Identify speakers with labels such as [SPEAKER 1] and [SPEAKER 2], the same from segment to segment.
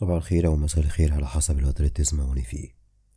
[SPEAKER 1] صباح الخير أو مساء الخير على حسب الوقت اللي تسمعوني فيه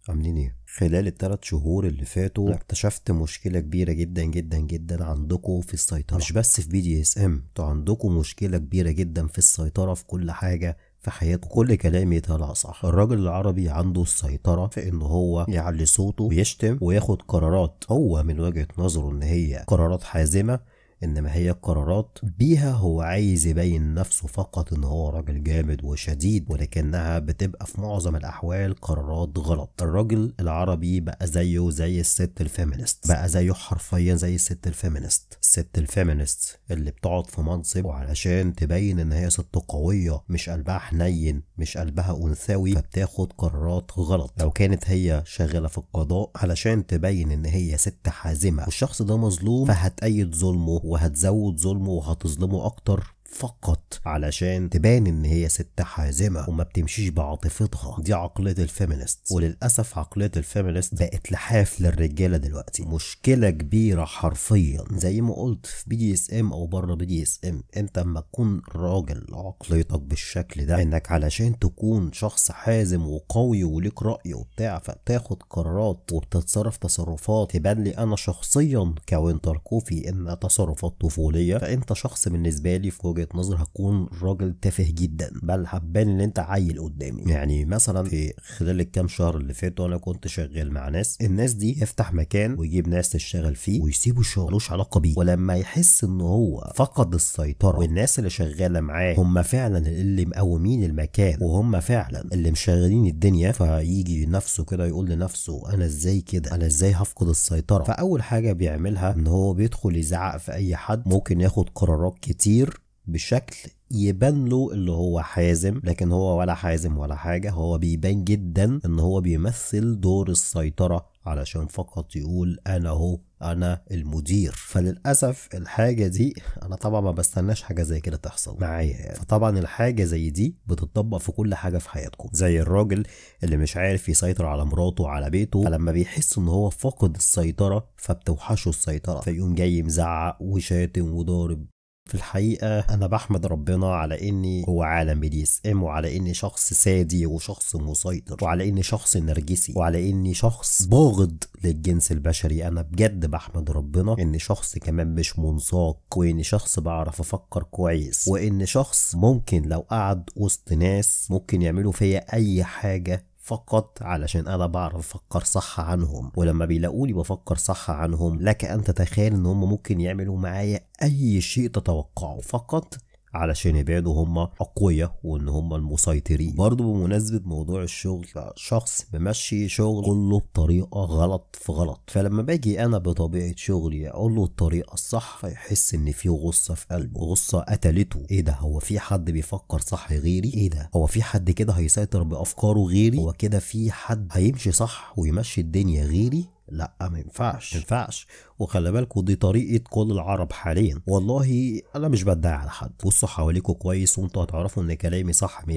[SPEAKER 1] عاملين ايه؟ خلال الثلاث شهور اللي فاتوا اكتشفت مشكلة كبيرة جدا جدا جدا عندكم في السيطرة مش بس في بي دي اس ام انتوا عندكم مشكلة كبيرة جدا في السيطرة في كل حاجة في حياته كل كلامي طلع صح الراجل العربي عنده السيطرة في ان هو يعلي صوته ويشتم وياخد قرارات هو من وجهة نظره ان هي قرارات حازمة انما هي قرارات بيها هو عايز يبين نفسه فقط ان هو راجل جامد وشديد ولكنها بتبقى في معظم الاحوال قرارات غلط الراجل العربي بقى زيه زي الست الفيمينست بقى زيه حرفيا زي الست الفيمينست الست الفيمينست اللي بتقعد في منصب وعلشان تبين ان هي ست قويه مش قلبها حنين مش قلبها انثوي فبتاخد قرارات غلط لو كانت هي شغاله في القضاء علشان تبين ان هي ست حازمه والشخص ده مظلوم فهتأيد ظلمه وهتزود ظلمه وهتظلمه اكتر فقط علشان تبان ان هي ست حازمه وما بتمشيش بعاطفتها دي عقليه الفيمينست وللاسف عقليه الفيمينست بقت لحاف للرجاله دلوقتي مشكله كبيره حرفيا زي ما قلت في بي دي اس ام او بره بي دي اس ام انت اما تكون راجل عقليتك بالشكل ده انك علشان تكون شخص حازم وقوي وليك راي وبتاع فتاخد قرارات وبتتصرف تصرفات تبان لي انا شخصيا كوينتر كوفي ان تصرفات طفوليه فانت شخص بالنسبه لي في وجهه وجهه نظر هكون راجل تافه جدا بل حبان ان انت عيل قدامي يعني مثلا في خلال الكام شهر اللي فاتوا انا كنت شغال مع ناس الناس دي يفتح مكان ويجيب ناس تشتغل فيه ويسيبوا الشغل ملوش علاقه بيه ولما يحس ان هو فقد السيطره والناس اللي شغاله معاه هم فعلا اللي مقومين المكان وهم فعلا اللي مشغلين الدنيا فيجي نفسه كده يقول لنفسه انا ازاي كده انا ازاي هفقد السيطره فاول حاجه بيعملها ان هو بيدخل يزعق في اي حد ممكن ياخد قرارات كتير بشكل يبان له اللي هو حازم لكن هو ولا حازم ولا حاجة هو بيبان جدا ان هو بيمثل دور السيطرة علشان فقط يقول انا هو انا المدير فللاسف الحاجه دي انا طبعا ما بستناش حاجه زي كده تحصل معايا يعني. فطبعا الحاجه زي دي بتطبق في كل حاجه في حياتكم زي الراجل اللي مش عارف يسيطر على مراته على بيته فلما بيحس ان هو فاقد السيطره فبتوحشه السيطره فيقوم جاي مزعق وشاتم وضارب في الحقيقة أنا بحمد ربنا على إني هو عالم بي دي اس ام وعلى إني شخص سادي وشخص مسيطر وعلى إني شخص نرجسي وعلى إني شخص باغض للجنس البشري أنا بجد بحمد ربنا إن شخص كمان مش منساق وإن شخص بعرف أفكر كويس وإن شخص ممكن لو قعد وسط ناس ممكن يعملوا فيا أي حاجة فقط علشان انا بعرف افكر صح عنهم ولما بيلاقوني بفكر صح عنهم لك ان تتخيل ان هم ممكن يعملوا معايا اي شيء تتوقعه فقط علشان يبعدوا هم اقوياء وان هم المسيطرين برضه بمناسبه موضوع الشغل شخص بمشي شغل كله بطريقه غلط في غلط فلما باجي انا بطبيعه شغلي اقول له الطريقه الصح فيحس ان في غصه في قلبه غصه قتلته ايه ده هو في حد بيفكر صح غيري ايه ده هو في حد كده هيسيطر بافكاره غيري هو كده في حد هيمشي صح ويمشي الدنيا غيري لا ما ينفعش ما ينفعش وخلي بالكوا دي طريقه كل العرب حاليا والله انا مش بدعي على حد بصوا حواليكوا كويس وانتوا هتعرفوا ان كلامي صح 100%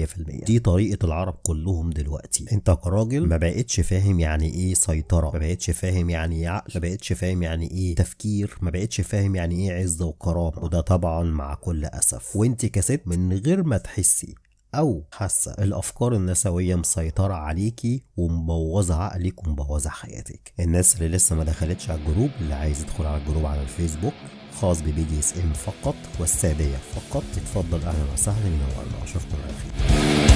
[SPEAKER 1] دي طريقه العرب كلهم دلوقتي انت كراجل ما بقتش فاهم يعني ايه سيطره ما بقتش فاهم يعني ايه عقل ما بقتش فاهم يعني ايه تفكير ما بقتش فاهم يعني ايه عزه وكرامه وده طبعا مع كل اسف وانت كست من غير ما تحسي او حاسه الافكار النسويه مسيطره عليكي ومبوظه عقلك ومبوظه حياتك الناس اللي لسه ما دخلتش على الجروب اللي عايز يدخل على الجروب على الفيسبوك خاص ببي دي اس ام فقط والساديه فقط اتفضل اهلا وسهلا منورنا اشوفكم على خير